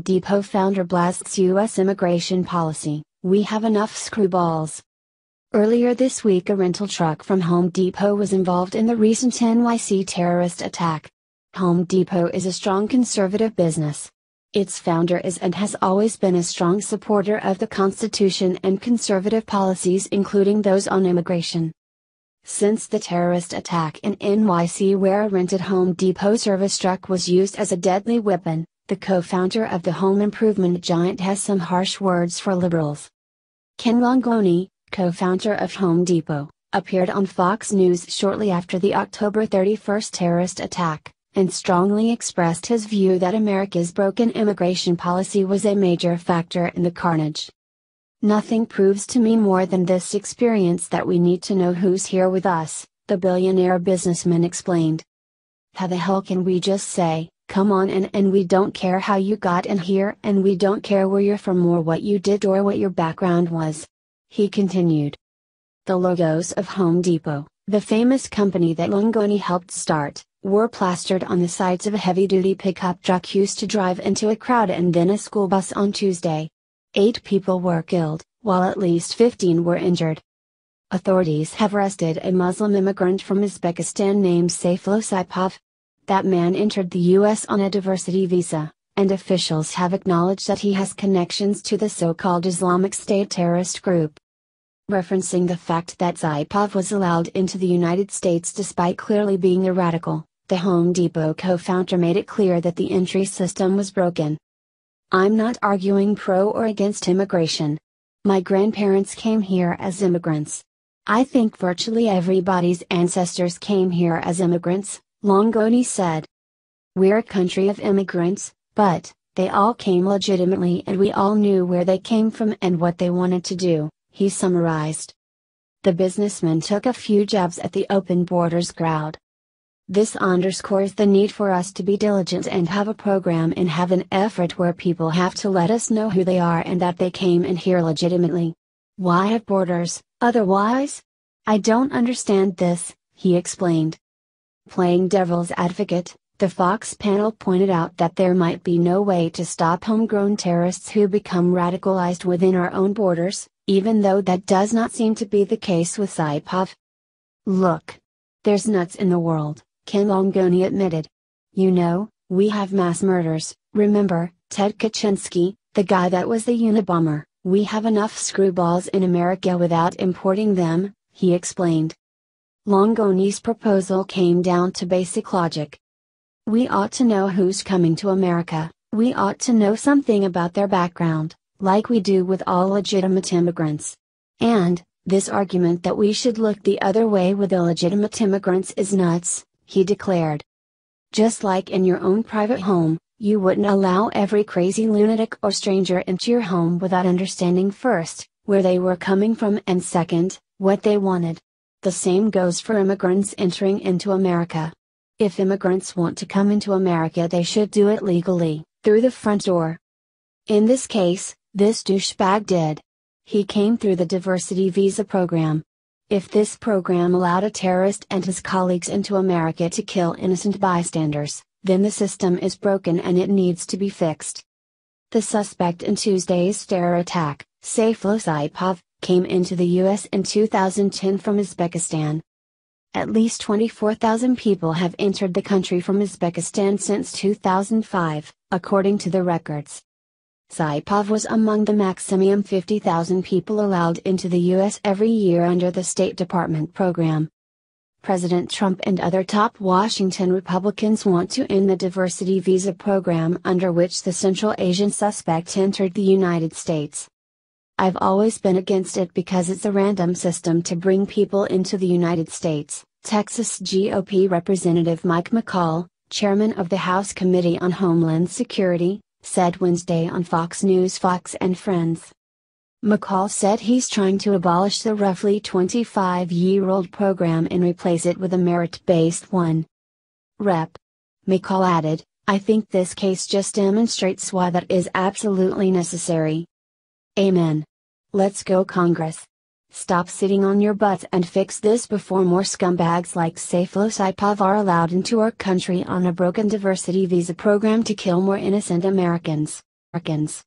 Home Depot founder blasts U.S. immigration policy, we have enough screwballs. Earlier this week, a rental truck from Home Depot was involved in the recent NYC terrorist attack. Home Depot is a strong conservative business. Its founder is and has always been a strong supporter of the Constitution and conservative policies, including those on immigration. Since the terrorist attack in NYC, where a rented Home Depot service truck was used as a deadly weapon, the co-founder of the home improvement giant has some harsh words for liberals. Ken Longoni, co-founder of Home Depot, appeared on Fox News shortly after the October 31 terrorist attack, and strongly expressed his view that America's broken immigration policy was a major factor in the carnage. Nothing proves to me more than this experience that we need to know who's here with us, the billionaire businessman explained. How the hell can we just say, Come on in and we don't care how you got in here and we don't care where you're from or what you did or what your background was. He continued. The logos of Home Depot, the famous company that Longoni helped start, were plastered on the sides of a heavy duty pickup truck used to drive into a crowd and then a school bus on Tuesday. Eight people were killed, while at least 15 were injured. Authorities have arrested a Muslim immigrant from Uzbekistan named Saifullah Saipov, that man entered the U.S. on a diversity visa, and officials have acknowledged that he has connections to the so called Islamic State terrorist group. Referencing the fact that Zaipov was allowed into the United States despite clearly being a radical, the Home Depot co founder made it clear that the entry system was broken. I'm not arguing pro or against immigration. My grandparents came here as immigrants. I think virtually everybody's ancestors came here as immigrants, Longoni said. We're a country of immigrants, but, they all came legitimately and we all knew where they came from and what they wanted to do, he summarized. The businessman took a few jabs at the open borders crowd. This underscores the need for us to be diligent and have a program and have an effort where people have to let us know who they are and that they came in here legitimately. Why have borders, otherwise? I don't understand this, he explained. Playing devil's advocate, the Fox panel pointed out that there might be no way to stop homegrown terrorists who become radicalized within our own borders, even though that does not seem to be the case with Saipov. Look. There's nuts in the world, Ken Longoni admitted. You know, we have mass murders, remember, Ted Kaczynski, the guy that was the Unabomber, we have enough screwballs in America without importing them, he explained. Longoni's proposal came down to basic logic. We ought to know who's coming to America, we ought to know something about their background, like we do with all legitimate immigrants. And, this argument that we should look the other way with illegitimate immigrants is nuts, he declared. Just like in your own private home, you wouldn't allow every crazy lunatic or stranger into your home without understanding first, where they were coming from and second, what they wanted. The same goes for immigrants entering into America. If immigrants want to come into America, they should do it legally, through the front door. In this case, this douchebag did. He came through the diversity visa program. If this program allowed a terrorist and his colleagues into America to kill innocent bystanders, then the system is broken and it needs to be fixed. The suspect in Tuesday's terror attack, Saif Losipov, came into the U.S. in 2010 from Uzbekistan. At least 24,000 people have entered the country from Uzbekistan since 2005, according to the records. Saipov was among the maximum 50,000 people allowed into the U.S. every year under the State Department program. President Trump and other top Washington Republicans want to end the diversity visa program under which the Central Asian suspect entered the United States. I've always been against it because it's a random system to bring people into the United States, Texas GOP Representative Mike McCall, chairman of the House Committee on Homeland Security, said Wednesday on Fox News Fox and Friends. McCall said he's trying to abolish the roughly 25 year old program and replace it with a merit based one. Rep. McCall added, I think this case just demonstrates why that is absolutely necessary. Amen. Let's go Congress. Stop sitting on your butts and fix this before more scumbags like Saifullah Saipov are allowed into our country on a broken diversity visa program to kill more innocent Americans. Americans.